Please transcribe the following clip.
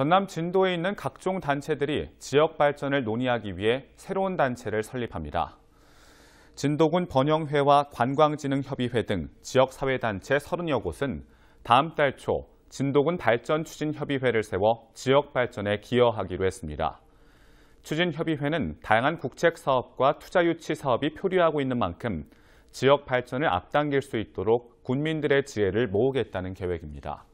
전남 진도에 있는 각종 단체들이 지역 발전을 논의하기 위해 새로운 단체를 설립합니다. 진도군 번영회와 관광진흥협의회 등 지역사회단체 30여 곳은 다음 달 초 진도군 발전추진협의회를 세워 지역 발전에 기여하기로 했습니다. 추진협의회는 다양한 국책사업과 투자유치 사업이 표류하고 있는 만큼 지역 발전을 앞당길 수 있도록 군민들의 지혜를 모으겠다는 계획입니다.